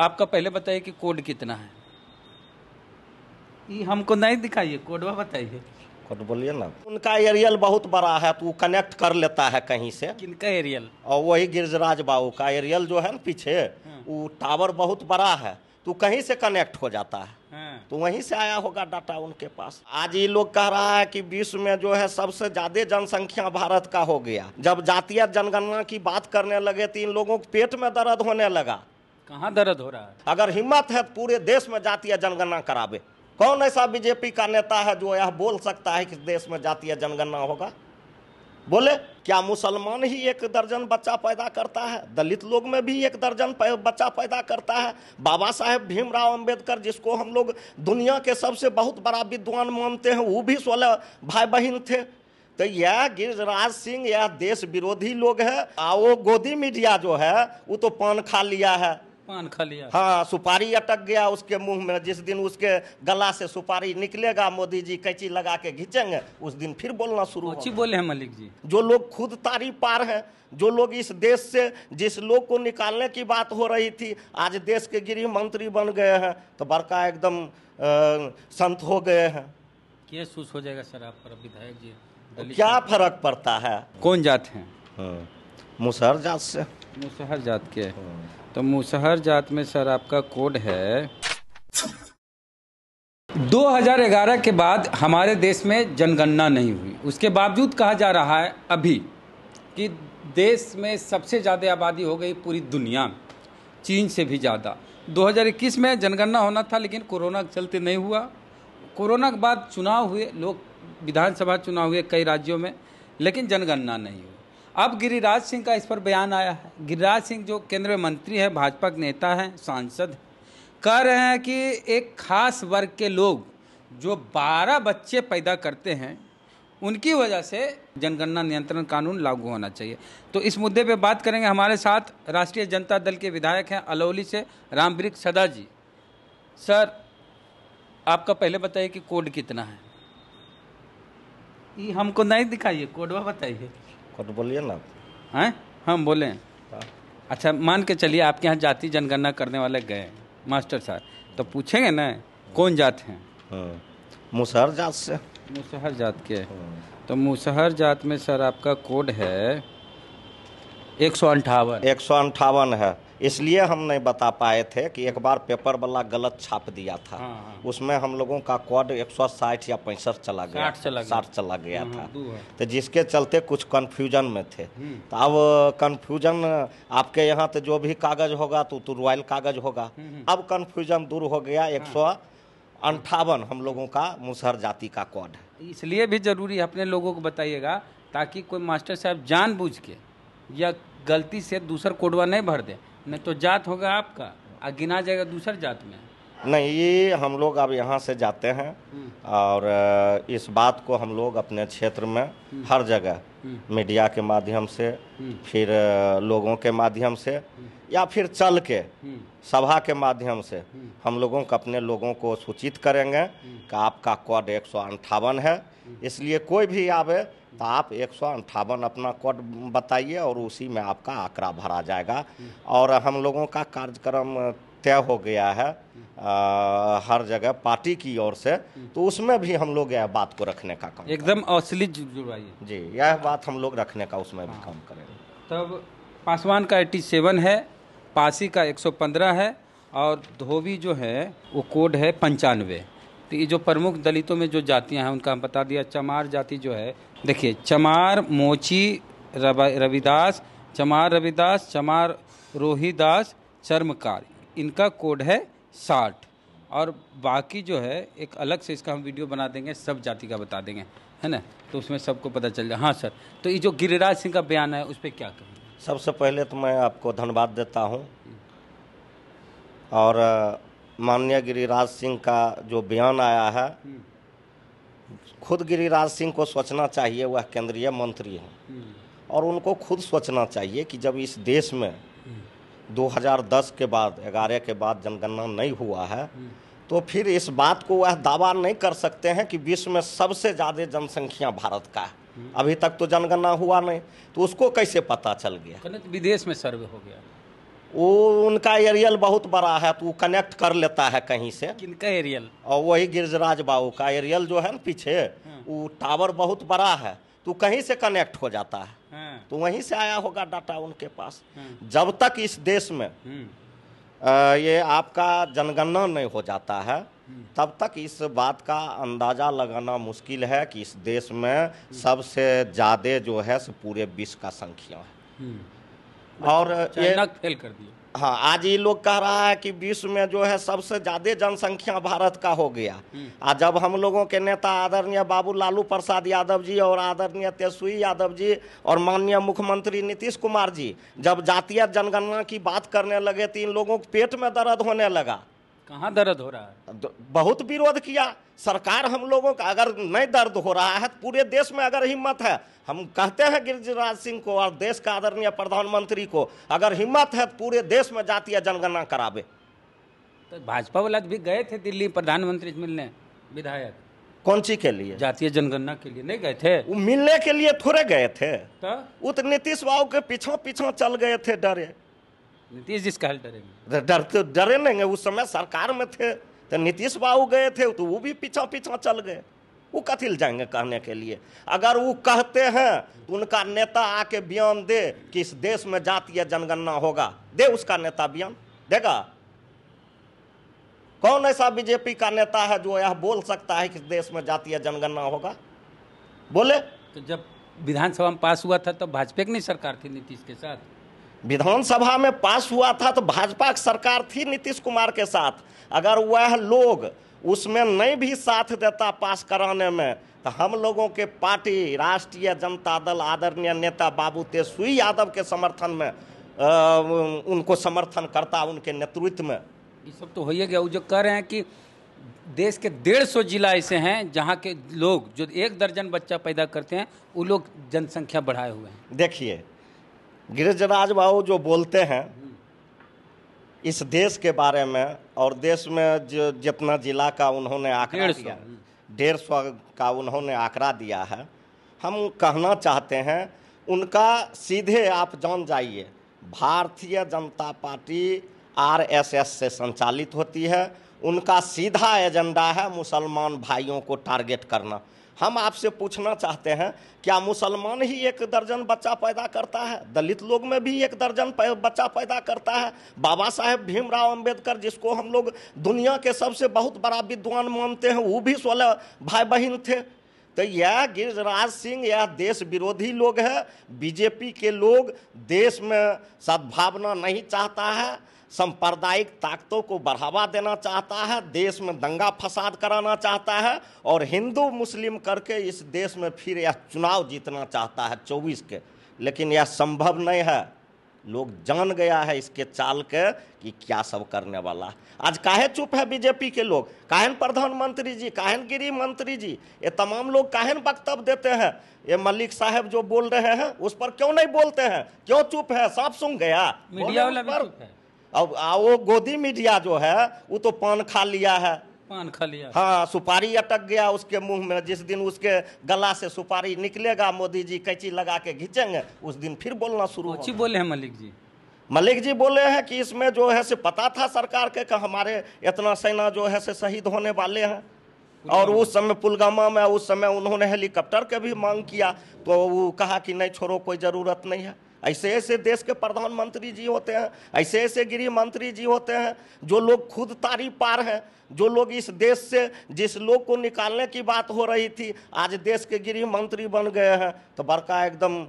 आपका पहले बताइए कि कोड कितना है ये हमको नहीं दिखाइए कोडवा बताइए कोड बोलिए ना उनका एरियल बहुत बड़ा है तो वो कनेक्ट कर लेता है कहीं से किनका एरियल और वही गिरजराज बाबू का एरियल जो है ना पीछे हाँ। वो टावर बहुत बड़ा है तो कहीं से कनेक्ट हो जाता है हाँ। तो वहीं से आया होगा डाटा उनके पास आज ये लोग कह रहा है कि विश्व में जो है सबसे ज्यादा जनसंख्या भारत का हो गया जब जातीय जनगणना की बात करने लगे तो इन लोगों के पेट में दर्द होने लगा कहाँ दर्द हो रहा है अगर हिम्मत है तो पूरे देश में जातीय जनगणना करावे कौन ऐसा बीजेपी का नेता है जो यह बोल सकता है कि देश में जातीय जनगणना होगा बोले क्या मुसलमान ही एक दर्जन बच्चा पैदा करता है दलित लोग में भी एक दर्जन बच्चा पैदा करता है बाबा साहेब भीमराव अंबेडकर जिसको हम लोग दुनिया के सबसे बहुत बड़ा विद्वान मानते हैं वो भी सोलह भाई बहन थे तो यह गिरिराज सिंह यह देश विरोधी लोग है और वो गोदी मीडिया जो है वो तो पान खा लिया है पान खा लिया हाँ सुपारी अटक गया उसके मुंह में जिस दिन उसके गला से सुपारी निकलेगा मोदी जी कैची लगा के घिचेंगे उस दिन फिर बोलना शुरू हो बोले हैं मलिक जी जो लोग खुद तारी पार हैं जो लोग इस देश से जिस लोग को निकालने की बात हो रही थी आज देश के गृह मंत्री बन गए हैं तो बड़का एकदम संत हो गए हैं क्या उस हो जाएगा सर आप पर विधायक जी क्या फर्क पड़ता है कौन जात हैं हाँ। मुसहर जात से मुसहर जात के तो मुसहर जात में सर आपका कोड है 2011 के बाद हमारे देश में जनगणना नहीं हुई उसके बावजूद कहा जा रहा है अभी कि देश में सबसे ज़्यादा आबादी हो गई पूरी दुनिया में चीन से भी ज़्यादा 2021 में जनगणना होना था लेकिन कोरोना के चलते नहीं हुआ कोरोना के बाद चुनाव हुए लोग विधानसभा चुनाव हुए कई राज्यों में लेकिन जनगणना नहीं हुई अब गिरिराज सिंह का इस पर बयान आया है गिरिराज सिंह जो केंद्रीय मंत्री है भाजपा के नेता हैं सांसद कह रहे हैं कि एक खास वर्ग के लोग जो 12 बच्चे पैदा करते हैं उनकी वजह से जनगणना नियंत्रण कानून लागू होना चाहिए तो इस मुद्दे पे बात करेंगे हमारे साथ राष्ट्रीय जनता दल के विधायक हैं अलौली से रामब्रिक सदा जी सर आपका पहले बताइए कि कोड कितना है ये हमको नहीं दिखाइए कोडवा बताइए तो बोलिए ना हैं हम बोले हाँ। अच्छा मान के चलिए आपके यहाँ जाति जनगणना करने वाले गए मास्टर साहब तो पूछेंगे ना कौन जात हैं हाँ। मुसहर जात से मुसहर जात के हाँ। तो मुसहर जात में सर आपका कोड है एक सौ अंठावन एक सौ अंठावन है इसलिए हम नहीं बता पाए थे कि एक बार पेपर वाला गलत छाप दिया था हाँ, हाँ। उसमें हम लोगों का कोड साठ या पैंसठ चला गया साठ चला गया हाँ, हाँ, था तो जिसके चलते कुछ कन्फ्यूजन में थे हम्म। तो अब कन्फ्यूजन आपके यहाँ तो जो भी कागज होगा तो तो रॉयल कागज होगा हम्म, हम्म। अब कन्फ्यूजन दूर हो गया हाँ। एक सौ अंठावन हम लोगों का मुसहर जाति का कोड है इसलिए भी जरूरी है अपने लोगों को बताइएगा ताकि कोई मास्टर साहब जानबूझ के या गलती से दूसर कोडवा नहीं भर दे नहीं तो जात होगा आपका और गिना जाएगा दूसर जात में नहीं ये हम लोग अब यहाँ से जाते हैं हम्म। और इस बात को हम लोग अपने क्षेत्र में हम्म। हर जगह हम्म। मीडिया के माध्यम से हम्म। फिर लोगों के माध्यम से हम्म। या फिर चल के सभा के माध्यम से हम लोगों को अपने लोगों को सूचित करेंगे कि आपका कोड एक सौ अंठावन है इसलिए कोई भी आवे तो आप एक सौ अंठावन अपना कोड बताइए और उसी में आपका आंकड़ा भरा जाएगा और हम लोगों का कार्यक्रम तय हो गया है आ, हर जगह पार्टी की ओर से तो उसमें भी हम लोग यह बात को रखने का काम एकदम असली जुड़वाइए जी यह बात हम लोग रखने का उसमें भी हाँ। काम करेंगे तब पासवान का एट्टी सेवन है पासी का एक सौ पंद्रह है और धोबी जो है वो कोड है पंचानवे तो ये जो प्रमुख दलितों में जो जातियां हैं उनका हम बता दिया चमार जाति जो है देखिए चमार मोची रविदास चमार रविदास चमार रोहिदास चर्मकारी इनका कोड है साठ और बाकी जो है एक अलग से इसका हम वीडियो बना देंगे सब जाति का बता देंगे है ना तो उसमें सबको पता चल जाए हाँ सर तो ये जो गिरिराज सिंह का बयान है उस पर क्या कहें सबसे पहले तो मैं आपको धन्यवाद देता हूँ और माननीय गिरिराज सिंह का जो बयान आया है खुद गिरिराज सिंह को सोचना चाहिए वह केंद्रीय मंत्री हैं हम्म। और उनको खुद सोचना चाहिए कि जब इस देश में 2010 के बाद ग्यारह के बाद जनगणना नहीं हुआ है तो फिर इस बात को वह दावा नहीं कर सकते हैं कि विश्व में सबसे ज़्यादा जनसंख्या भारत का है अभी तक तो जनगणना हुआ नहीं तो उसको कैसे पता चल गया विदेश में सर्वे हो गया वो उनका एरियल बहुत बड़ा है तो वो कनेक्ट कर लेता है कहीं से किनका एरियल और वही गिरजराज बाबू का एरियल जो है ना पीछे हाँ। वो टावर बहुत बड़ा है तो कहीं से कनेक्ट हो जाता है हाँ। तो वहीं से आया होगा डाटा उनके पास हाँ। जब तक इस देश में हम्म। ये आपका जनगणना नहीं हो जाता है हम्म। तब तक इस बात का अंदाज़ा लगाना मुश्किल है कि इस देश में हम्म। सबसे ज़्यादा जो है पूरे विश्व का संख्या है और ये फेल कर दिया हाँ आज ये लोग कह रहा है कि विश्व में जो है सबसे ज़्यादा जनसंख्या भारत का हो गया और हम्म। जब हम लोगों के नेता आदरणीय बाबू लालू प्रसाद यादव जी और आदरणीय तेजस्वी यादव जी और माननीय मुख्यमंत्री नीतीश कुमार जी जब जातीय जनगणना की बात करने लगे तो इन लोगों के पेट में दर्द होने लगा कहाँ दर्द हो रहा है बहुत विरोध किया सरकार हम लोगों का अगर नहीं दर्द हो रहा है तो पूरे देश में अगर हिम्मत है हम कहते हैं गिरिराज सिंह को और देश का आदरणीय प्रधानमंत्री को अगर हिम्मत है तो पूरे देश में जातीय जनगणना करावे तो भाजपा वाला भी गए थे दिल्ली प्रधानमंत्री मिलने विधायक कौन सी के लिए जातीय जनगणना के लिए नहीं गए थे वो मिलने के लिए थोड़े गए थे वो तो नीतीश बाबू के पीछा पीछा चल गए थे डरे नीतीश जिसका डरे डरते तो डरे नहीं उस समय सरकार में थे तो नीतीश बाबू गए थे तो वो भी पीछा पीछा चल गए वो कथिल जाएंगे कहने के लिए अगर वो कहते हैं तो उनका नेता आके बयान दे कि इस देश में जातीय जनगणना होगा दे उसका नेता बयान देगा कौन ऐसा बीजेपी का नेता है जो यह बोल सकता है कि इस देश में जातीय जनगणना होगा बोले तो जब विधानसभा में पास हुआ था तब तो भाजपा की नहीं सरकार थी नीतीश के साथ विधानसभा में पास हुआ था तो भाजपा की सरकार थी नीतीश कुमार के साथ अगर वह लोग उसमें नहीं भी साथ देता पास कराने में तो हम लोगों के पार्टी राष्ट्रीय जनता दल आदरणीय नेता बाबू तेजस्वी यादव के समर्थन में आ, उनको समर्थन करता उनके नेतृत्व में ये सब तो हो ही गया जो कह रहे हैं कि देश के डेढ़ सौ जिला ऐसे हैं जहाँ के लोग जो एक दर्जन बच्चा पैदा करते हैं वो लोग जनसंख्या बढ़ाए हुए हैं देखिए गिरिजराज बाबू जो बोलते हैं इस देश के बारे में और देश में जो जितना जिला का उन्होंने आंकड़ा दिया डेढ़ सौ का उन्होंने आंकड़ा दिया है हम कहना चाहते हैं उनका सीधे आप जान जाइए भारतीय जनता पार्टी आरएसएस से संचालित होती है उनका सीधा एजेंडा है मुसलमान भाइयों को टारगेट करना हम आपसे पूछना चाहते हैं क्या मुसलमान ही एक दर्जन बच्चा पैदा करता है दलित लोग में भी एक दर्जन बच्चा पैदा करता है बाबा साहेब भीमराव अंबेडकर जिसको हम लोग दुनिया के सबसे बहुत बड़ा विद्वान मानते हैं वो भी सोलह भाई बहन थे तो यह गिरिराज सिंह यह देश विरोधी लोग है बीजेपी के लोग देश में सद्भावना नहीं चाहता है सांप्रदायिक ताकतों को बढ़ावा देना चाहता है देश में दंगा फसाद कराना चाहता है और हिंदू मुस्लिम करके इस देश में फिर यह चुनाव जीतना चाहता है चौबीस के लेकिन यह संभव नहीं है लोग जान गया है इसके चाल के कि क्या सब करने वाला आज काहे चुप है बीजेपी के लोग काहन प्रधानमंत्री जी काहन गिरी मंत्री जी ये तमाम लोग काहन वक्तव्य देते हैं ये मलिक साहब जो बोल रहे हैं उस पर क्यों नहीं बोलते हैं क्यों चुप है साफ सुन गया मीडिया वाला भी चुप है अब वो गोदी मीडिया जो है वो तो पान खा लिया है पान खा लिया हाँ सुपारी अटक गया उसके मुंह में जिस दिन उसके गला से सुपारी निकलेगा मोदी जी कैची लगा के घिंचेंगे उस दिन फिर बोलना शुरू अच्छी बोले हैं मलिक जी मलिक जी बोले हैं कि इसमें जो है से पता था सरकार के कि हमारे इतना सेना जो है से शहीद होने वाले हैं और उस समय पुलगामा में उस समय उन्होंने हेलीकॉप्टर के भी मांग किया तो वो कहा कि नहीं छोड़ो कोई ज़रूरत नहीं है ऐसे ऐसे देश के प्रधानमंत्री जी होते हैं ऐसे ऐसे गृह मंत्री जी होते हैं जो लोग खुद तारी पार हैं जो लोग इस देश से जिस लोग को निकालने की बात हो रही थी आज देश के गृह मंत्री बन गए हैं तो बड़का एकदम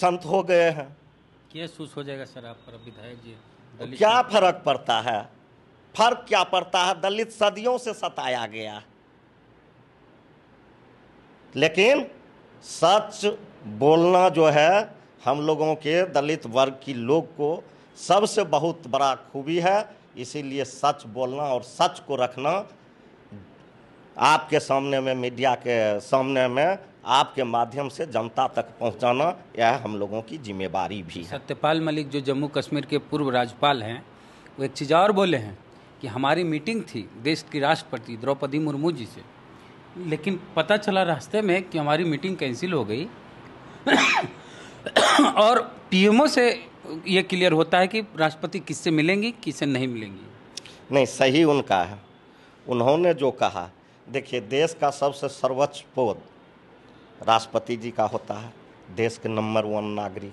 संत हो गए हैं क्या उस हो जाएगा सर आप पर विधायक जी क्या फर्क पड़ता है फर्क क्या पड़ता है दलित सदियों से सताया गया लेकिन सच बोलना जो है हम लोगों के दलित वर्ग की लोग को सबसे बहुत बड़ा खूबी है इसीलिए सच बोलना और सच को रखना आपके सामने में मीडिया के सामने में आपके माध्यम से जनता तक पहुंचाना यह हम लोगों की जिम्मेवारी भी है सत्यपाल मलिक जो जम्मू कश्मीर के पूर्व राज्यपाल हैं वो एक चीज़ और बोले हैं कि हमारी मीटिंग थी देश की राष्ट्रपति द्रौपदी मुर्मू जी से लेकिन पता चला रास्ते में कि हमारी मीटिंग कैंसिल हो गई और पीएमओ से ये क्लियर होता है कि राष्ट्रपति किससे मिलेंगी किससे नहीं मिलेंगी नहीं सही उनका है उन्होंने जो कहा देखिए देश का सबसे सर्वोच्च पद राष्ट्रपति जी का होता है देश के नंबर वन नागरिक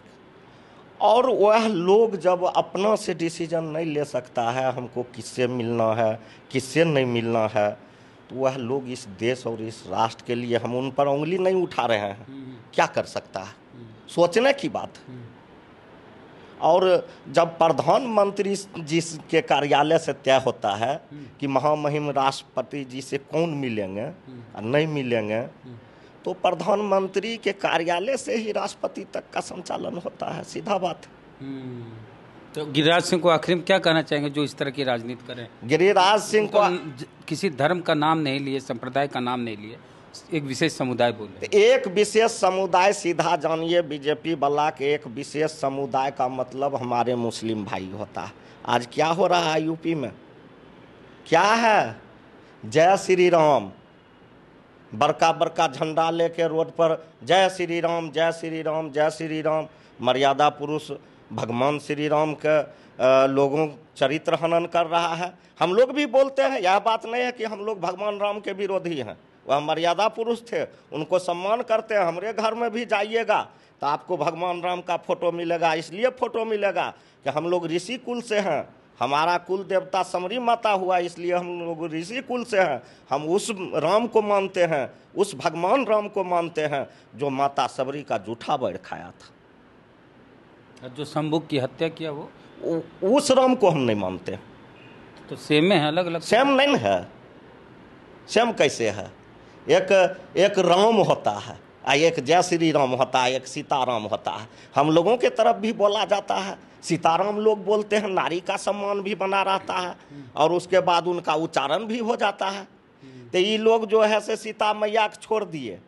और वह लोग जब अपना से डिसीजन नहीं ले सकता है हमको किससे मिलना है किससे नहीं मिलना है तो वह लोग इस देश और इस राष्ट्र के लिए हम उन पर उंगली नहीं उठा रहे हैं हम्म। क्या कर सकता है सोचने की बात और जब प्रधानमंत्री जी के कार्यालय से तय होता है कि महामहिम राष्ट्रपति जी से कौन मिलेंगे और नहीं मिलेंगे तो प्रधानमंत्री के कार्यालय से ही राष्ट्रपति तक का संचालन होता है सीधा बात हम्म। तो गिरिराज सिंह को आखिर में क्या कहना चाहेंगे जो इस तरह की राजनीति करें गिरिराज सिंह को किसी धर्म का नाम नहीं लिए संप्रदाय का नाम नहीं लिए एक विशेष समुदाय बोल तो एक विशेष समुदाय सीधा जानिए बीजेपी वाला के एक विशेष समुदाय का मतलब हमारे मुस्लिम भाई होता है आज क्या हो रहा है यूपी में क्या है जय श्री राम बड़का बड़का झंडा लेके रोड पर जय श्री राम जय श्री राम जय श्री राम मर्यादा पुरुष भगवान श्री राम के लोगों चरित्र हनन कर रहा है हम लोग भी बोलते हैं यह बात नहीं है कि हम लोग भगवान राम के विरोधी हैं वह मर्यादा पुरुष थे उनको सम्मान करते हैं हमारे घर में भी जाइएगा तो आपको भगवान राम का फोटो मिलेगा इसलिए फोटो मिलेगा कि हम लोग ऋषि कुल से हैं हमारा कुल देवता समरी माता हुआ इसलिए हम लोग ऋषि कुल से हैं हम उस राम को मानते हैं उस भगवान राम को मानते हैं जो माता सबरी का जूठा बैर खाया था जो शंभुक की हत्या किया वो उस राम को हम नहीं मानते तो सेम है अलग अलग सेम नहीं है सेम कैसे है एक एक राम होता है आ एक जय श्री राम होता है एक सीताराम होता है हम लोगों के तरफ भी बोला जाता है सीताराम लोग बोलते हैं नारी का सम्मान भी बना रहता है और उसके बाद उनका उच्चारण भी हो जाता है तो ये लोग जो है से सीता मैया को छोड़ दिए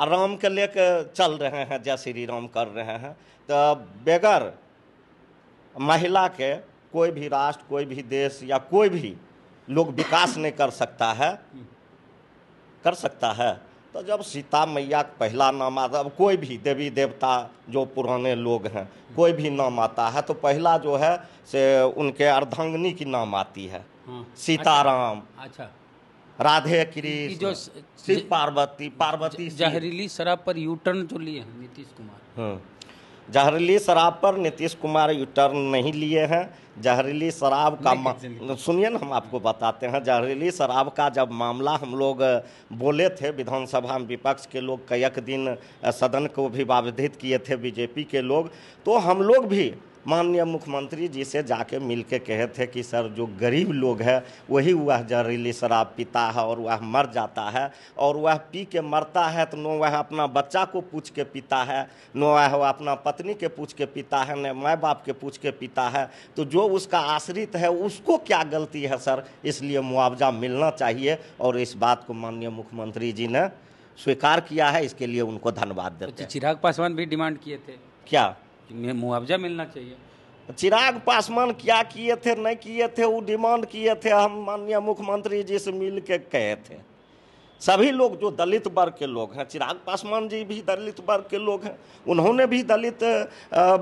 आराम के लेकर चल रहे हैं जय श्री राम कर रहे हैं तो बगैर महिला के कोई भी राष्ट्र कोई भी देश या कोई भी लोग विकास नहीं कर सकता है कर सकता है तो जब सीता मैया पहला नाम आता अब कोई भी देवी देवता जो पुराने लोग हैं कोई भी नाम आता है तो पहला जो है से उनके अर्धांगनी की नाम आती है हम्म। सीताराम अच्छा।, अच्छा राधे कृष्ण जो शिव पार्वती पार्वती जहरीली शराब पर यूटर्न जो लिए हैं नीतीश कुमार हम्म। जहरीली शराब पर नीतीश कुमार यू टर्न नहीं लिए हैं जहरीली शराब का सुनिए ना हम आपको बताते हैं जहरीली शराब का जब मामला हम लोग बोले थे विधानसभा में विपक्ष के लोग कई दिन सदन को भी बाधित किए थे बीजेपी के लोग तो हम लोग भी माननीय मुख्यमंत्री जी से जाके मिल के कहे थे कि सर जो गरीब लोग हैं वही वह जहरीली शराब पीता है और वह मर जाता है और वह पी के मरता है तो नो वह अपना बच्चा को पूछ के पीता है न वह अपना पत्नी के पूछ के पीता है न माँ बाप के पूछ के पीता है तो जो उसका आश्रित है उसको क्या गलती है सर इसलिए मुआवजा मिलना चाहिए और इस बात को माननीय मुख्यमंत्री जी ने स्वीकार किया है इसके लिए उनको धन्यवाद देते तो चिराग पासवान भी डिमांड किए थे क्या मुआवजा मिलना चाहिए चिराग पासवान क्या किए थे नहीं किए थे वो डिमांड किए थे हम माननीय मुख्यमंत्री जी से मिल के कहे थे सभी लोग जो दलित वर्ग के लोग हैं चिराग पासवान जी भी दलित वर्ग के लोग हैं उन्होंने भी दलित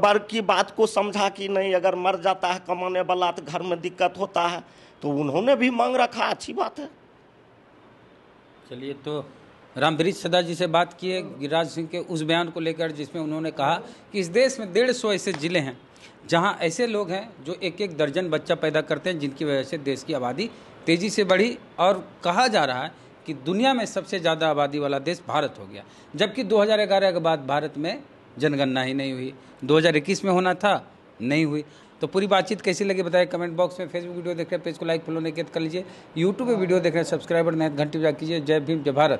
वर्ग की बात को समझा कि नहीं अगर मर जाता है कमाने वाला तो घर में दिक्कत होता है तो उन्होंने भी मांग रखा अच्छी बात है चलिए तो रामभरीत सदा जी से बात किए गिरिराज सिंह के उस बयान को लेकर जिसमें उन्होंने कहा कि इस देश में डेढ़ सौ ऐसे ज़िले हैं जहां ऐसे लोग हैं जो एक एक दर्जन बच्चा पैदा करते हैं जिनकी वजह से देश की आबादी तेज़ी से बढ़ी और कहा जा रहा है कि दुनिया में सबसे ज़्यादा आबादी वाला देश भारत हो गया जबकि दो के बाद भारत में जनगणना ही नहीं हुई दो में होना था नहीं हुई तो पूरी बातचीत कैसी लगी बताइए कमेंट बॉक्स में फेसबुक वीडियो देख रहे हैं पेज को लाइक फॉलो नहीं तो कर लीजिए यूट्यूब पे वीडियो देख रहे हैं सब्सक्राइबर नहीं घंटी बजा कीजिए जय भीम जय भारत